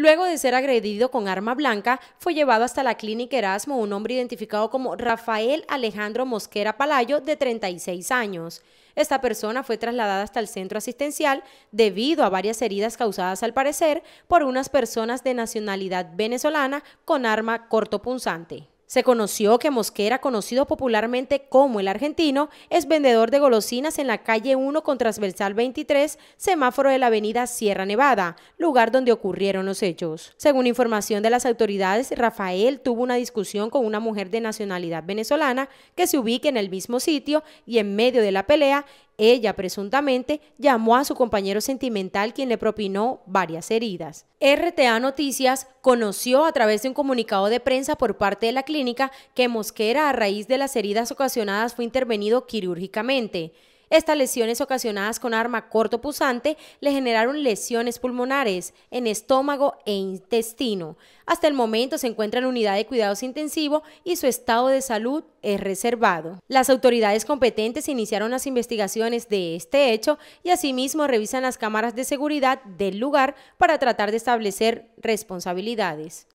Luego de ser agredido con arma blanca, fue llevado hasta la clínica Erasmo un hombre identificado como Rafael Alejandro Mosquera Palayo, de 36 años. Esta persona fue trasladada hasta el centro asistencial debido a varias heridas causadas al parecer por unas personas de nacionalidad venezolana con arma cortopunzante. Se conoció que Mosquera, conocido popularmente como el argentino, es vendedor de golosinas en la calle 1 con transversal 23, semáforo de la avenida Sierra Nevada, lugar donde ocurrieron los hechos. Según información de las autoridades, Rafael tuvo una discusión con una mujer de nacionalidad venezolana que se ubica en el mismo sitio y en medio de la pelea, ella, presuntamente, llamó a su compañero sentimental quien le propinó varias heridas. RTA Noticias conoció a través de un comunicado de prensa por parte de la clínica que Mosquera, a raíz de las heridas ocasionadas, fue intervenido quirúrgicamente. Estas lesiones ocasionadas con arma corto-pusante le generaron lesiones pulmonares en estómago e intestino. Hasta el momento se encuentra en unidad de cuidados intensivo y su estado de salud es reservado. Las autoridades competentes iniciaron las investigaciones de este hecho y asimismo revisan las cámaras de seguridad del lugar para tratar de establecer responsabilidades.